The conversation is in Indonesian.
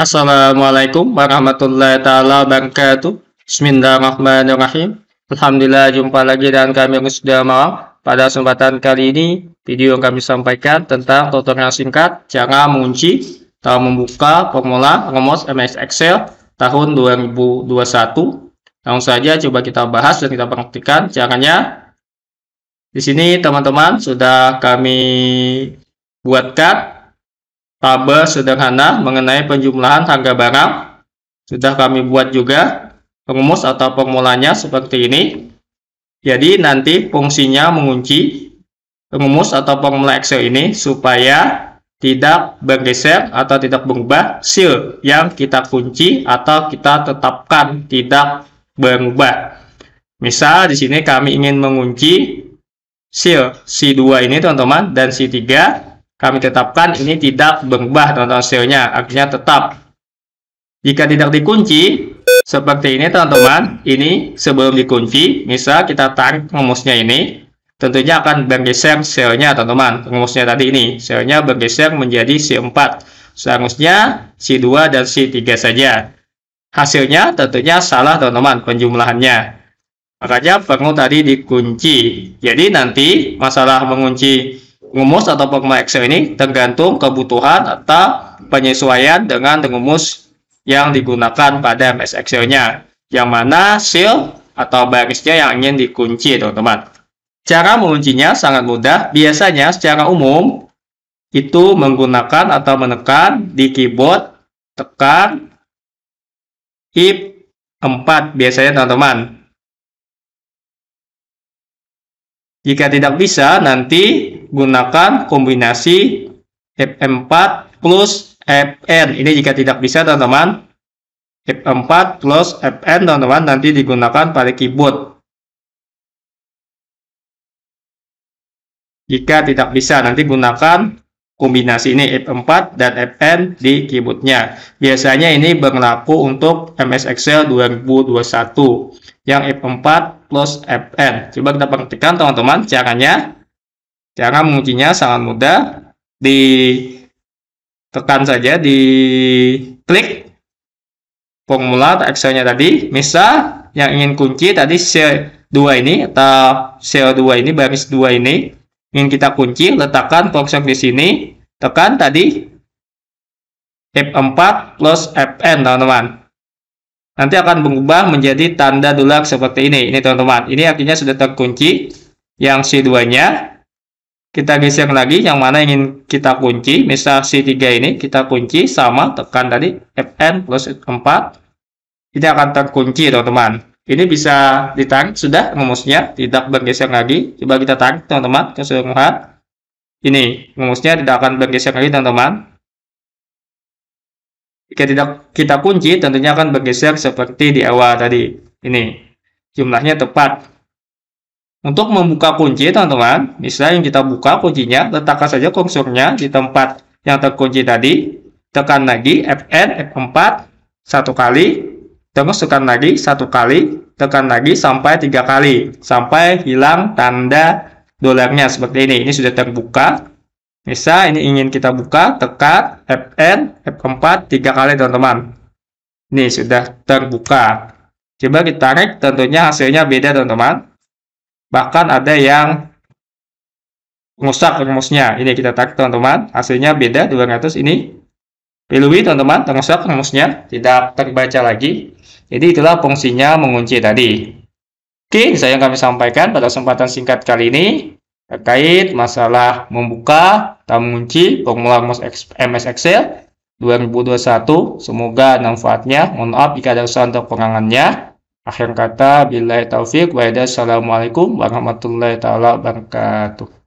Assalamualaikum warahmatullahi taala wabarakatuh. Bismillahirrahmanirrahim. Alhamdulillah jumpa lagi dengan kami yang sudah malam. Pada kesempatan kali ini, video yang kami sampaikan tentang tutorial singkat cara mengunci atau membuka formula rumus MS Excel tahun 2021. Langsung saja coba kita bahas dan kita praktikkan caranya. Di sini teman-teman sudah kami buatkan tabel sederhana mengenai penjumlahan harga barang. Sudah kami buat juga rumus atau formulanya seperti ini. Jadi nanti fungsinya mengunci rumus atau formula Excel ini supaya tidak bergeser atau tidak berubah seal yang kita kunci atau kita tetapkan tidak berubah. Misal di sini kami ingin mengunci seal C2 ini teman-teman dan C3 kami tetapkan ini tidak berubah teman-teman SEO-nya, artinya tetap. Jika tidak dikunci, seperti ini teman-teman, ini sebelum dikunci, misal kita tarik rumusnya ini, tentunya akan bergeser SEO-nya teman-teman, rumusnya tadi ini, SEO-nya bergeser menjadi C4, seharusnya C2 dan C3 saja. Hasilnya tentunya salah teman-teman penjumlahannya. Makanya perlu tadi dikunci. Jadi nanti masalah mengunci rumus atau formula Excel ini tergantung kebutuhan atau penyesuaian dengan rumus yang digunakan pada MS Excel-nya. Yang mana seal atau barisnya yang ingin dikunci, teman-teman. Cara menguncinya sangat mudah. Biasanya secara umum itu menggunakan atau menekan di keyboard tekan if 4 biasanya teman-teman. Jika tidak bisa, nanti gunakan kombinasi F4 plus Fn. Ini jika tidak bisa teman-teman, F4 plus Fn teman-teman nanti digunakan pada keyboard. Jika tidak bisa, nanti gunakan kombinasi ini F4 dan Fn di keyboardnya. Biasanya ini berlaku untuk MS Excel 2021 yang F4 plus Fn. Coba kita perhatikan, teman-teman caranya. Cara menguncinya sangat mudah. Ditekan saja di klik formula Excelnya tadi. Misal yang ingin kunci tadi C2 ini atau CO2 ini baris 2 ini ingin kita kunci, letakkan cursor di sini, tekan tadi F4 plus Fn teman-teman. Nanti akan berubah menjadi tanda dolar seperti ini. Ini teman-teman. Ini artinya sudah terkunci yang C2-nya kita geser lagi yang mana ingin kita kunci misal C3 ini kita kunci sama tekan tadi Fn plus 4 ini akan terkunci teman-teman ini bisa ditarik sudah rumusnya tidak bergeser lagi coba kita tarik teman-teman keseluruhan ini rumusnya tidak akan bergeser lagi teman-teman jika tidak kita kunci tentunya akan bergeser seperti di awal tadi ini jumlahnya tepat untuk membuka kunci, teman-teman, misalnya yang kita buka kuncinya, letakkan saja kursornya di tempat yang terkunci tadi, tekan lagi Fn, F4, satu kali, terus tekan lagi satu kali, tekan lagi sampai tiga kali, sampai hilang tanda dolarnya seperti ini. Ini sudah terbuka. Bisa, ini ingin kita buka, tekan Fn, F4, tiga kali, teman-teman. Ini sudah terbuka. Coba kita tarik, tentunya hasilnya beda, teman-teman bahkan ada yang rusak rumusnya ini kita tak, teman-teman hasilnya beda 200 ini pilui teman-teman rusak rumusnya tidak terbaca lagi jadi itulah fungsinya mengunci tadi Oke, saya kami sampaikan pada kesempatan singkat kali ini terkait masalah membuka atau mengunci formula MS Excel 2021. Semoga manfaatnya. Mohon maaf jika ada kesalahan atau pengangannya. Akhir kata, bila taufik, wa Assalamualaikum warahmatullahi wabarakatuh.